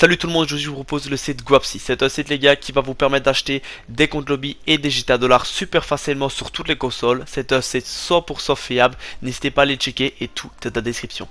Salut tout le monde, aujourd'hui je vous propose le site Guapsi. C'est un site les gars qui va vous permettre d'acheter des comptes lobby et des GTA dollars super facilement sur toutes les consoles. C'est un site 100% fiable, n'hésitez pas à les checker et tout est dans la description.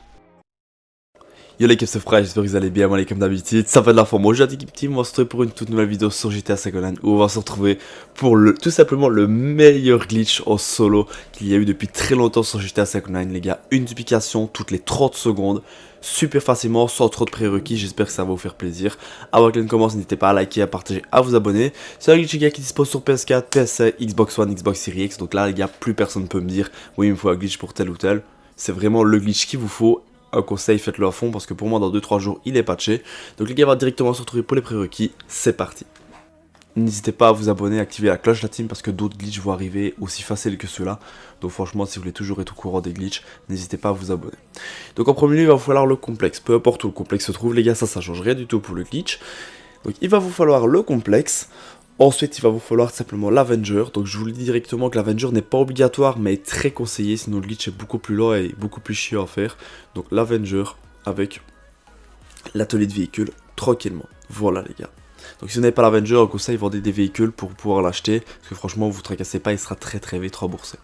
Yo les keps of j'espère que vous allez bien, moi les comme d'habitude, ça fait de la forme. Aujourd'hui Team, on va se retrouver pour une toute nouvelle vidéo sur GTA 5 Online où on va se retrouver pour le tout simplement le meilleur glitch en solo qu'il y a eu depuis très longtemps sur GTA 5 Online les gars. Une duplication toutes les 30 secondes, super facilement, sans trop de prérequis, j'espère que ça va vous faire plaisir. Avant que l'on commence, n'hésitez pas à liker, à partager, à vous abonner. C'est un glitch les gars qui dispose sur PS4, PS5, Xbox One, Xbox Series X, donc là les gars, plus personne ne peut me dire oui il me faut un glitch pour tel ou tel c'est vraiment le glitch qu'il vous faut un conseil, faites-le à fond parce que pour moi dans 2-3 jours il est patché. Donc les gars, va directement se retrouver pour les prérequis, c'est parti N'hésitez pas à vous abonner, activer la cloche la team parce que d'autres glitches vont arriver aussi faciles que ceux-là. Donc franchement, si vous voulez toujours être au courant des glitches, n'hésitez pas à vous abonner. Donc en premier lieu, il va vous falloir le complexe. Peu importe où le complexe se trouve, les gars, ça, ça change rien du tout pour le glitch. Donc il va vous falloir le complexe. Ensuite, il va vous falloir simplement l'Avenger. Donc, je vous le dis directement que l'Avenger n'est pas obligatoire, mais est très conseillé. Sinon, le glitch est beaucoup plus lent et beaucoup plus chiant à faire. Donc, l'Avenger avec l'atelier de véhicule tranquillement. Voilà, les gars. Donc, si vous n'avez pas l'Avenger, au conseil, vendre des véhicules pour pouvoir l'acheter. Parce que franchement, vous ne vous tracassez pas, il sera très très vite remboursé.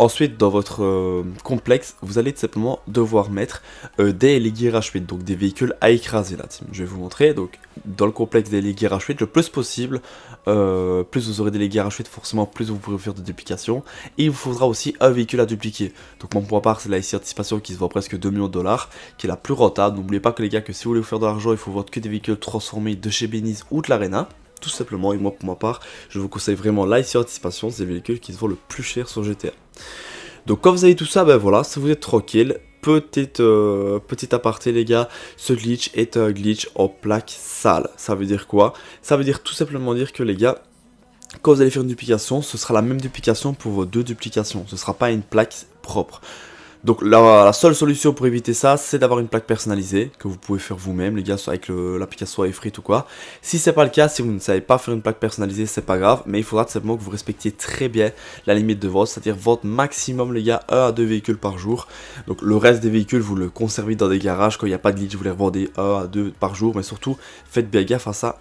Ensuite, dans votre euh, complexe, vous allez simplement devoir mettre euh, des Ligier h donc des véhicules à écraser la team. Je vais vous montrer, donc dans le complexe des Ligier h le plus possible, euh, plus vous aurez des Ligier h forcément plus vous pourrez faire de duplication. Et il vous faudra aussi un véhicule à dupliquer. Donc mon point part, c'est la IC Anticipation qui se vend presque 2 millions de dollars, qui est la plus rentable. N'oubliez pas que les gars, que si vous voulez vous faire de l'argent, il faut vendre que des véhicules transformés de chez Beniz ou de l'Arena tout simplement. Et moi, pour ma part, je vous conseille vraiment l'IC Anticipation, c'est le véhicules qui se vendent le plus cher sur GTA. Donc quand vous avez tout ça, ben voilà, si vous êtes tranquille, euh, petit aparté les gars, ce glitch est un glitch en plaque sale. Ça veut dire quoi Ça veut dire tout simplement dire que les gars, quand vous allez faire une duplication, ce sera la même duplication pour vos deux duplications. Ce ne sera pas une plaque propre. Donc la, seule solution pour éviter ça, c'est d'avoir une plaque personnalisée que vous pouvez faire vous-même, les gars, avec l'application iFree ou quoi. Si c'est pas le cas, si vous ne savez pas faire une plaque personnalisée, c'est pas grave, mais il faudra simplement que vous respectiez très bien la limite de vente, c'est-à-dire vente maximum, les gars, 1 à 2 véhicules par jour. Donc le reste des véhicules, vous le conservez dans des garages quand il n'y a pas de glitch, vous les revendez 1 à 2 par jour, mais surtout faites bien gaffe à ça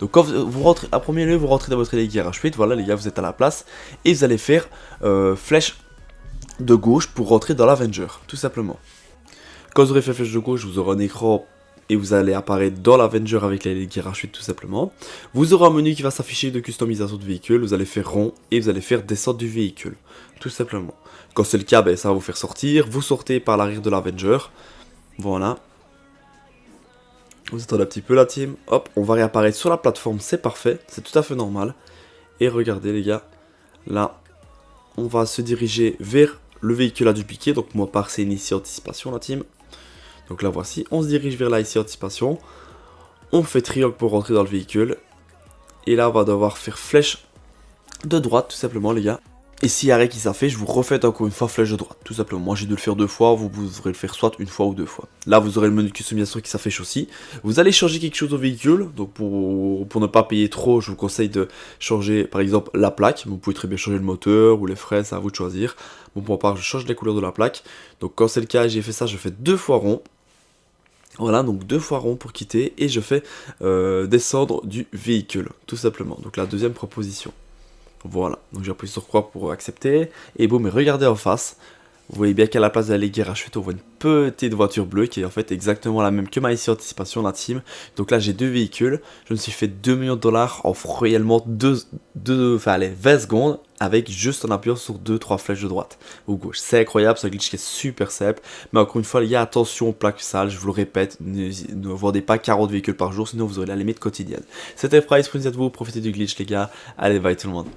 donc quand vous rentrez, à premier lieu, vous rentrez dans votre garage 8, voilà les gars, vous êtes à la place, et vous allez faire euh, flèche de gauche pour rentrer dans l'Avenger, tout simplement. Quand vous aurez fait flèche de gauche, vous aurez un écran et vous allez apparaître dans l'Avenger avec les qui rachute tout simplement. Vous aurez un menu qui va s'afficher de customisation de véhicule, vous allez faire rond et vous allez faire descendre du véhicule, tout simplement. Quand c'est le cas, ben, ça va vous faire sortir, vous sortez par l'arrière de l'Avenger, voilà. Vous attendez un petit peu la team, hop, on va réapparaître sur la plateforme, c'est parfait, c'est tout à fait normal. Et regardez les gars, là, on va se diriger vers le véhicule a du piquer, donc moi par c'est une ici anticipation la team. Donc là voici, on se dirige vers la ici anticipation. On fait triangle pour rentrer dans le véhicule. Et là on va devoir faire flèche de droite tout simplement les gars. Et si arrêt qui s'affiche, fait, je vous refaites encore une fois flèche de droite, tout simplement. Moi j'ai dû le faire deux fois, vous, devrez le faire soit une fois ou deux fois. Là vous aurez le menu bien sûr qui s'affiche aussi. Vous allez changer quelque chose au véhicule, donc pour, ne pas payer trop, je vous conseille de changer par exemple la plaque. Vous pouvez très bien changer le moteur ou les freins, c'est à vous de choisir. Bon pour ma part je change les couleurs de la plaque. Donc quand c'est le cas, j'ai fait ça, je fais deux fois rond. Voilà, donc deux fois rond pour quitter et je fais euh, descendre du véhicule, tout simplement. Donc la deuxième proposition. Voilà, donc j'appuie sur croix pour accepter. Et boum, mais regardez en face. Vous voyez bien qu'à la place de la Ligue 8 on voit une petite voiture bleue qui est en fait exactement la même que ma ici anticipation, la team. Donc là, j'ai deux véhicules. Je me suis fait 2 millions de dollars en réellement 2, 2, enfin, allez, 20 secondes avec juste en appuyant sur 2-3 flèches de droite ou gauche. C'est incroyable, un glitch qui est super simple. Mais encore une fois, les gars, attention aux plaques sales, je vous le répète, ne, ne vendez pas 40 véhicules par jour, sinon vous aurez la limite quotidienne. C'était Price, prenez vous profitez du glitch, les gars. Allez, bye tout le monde.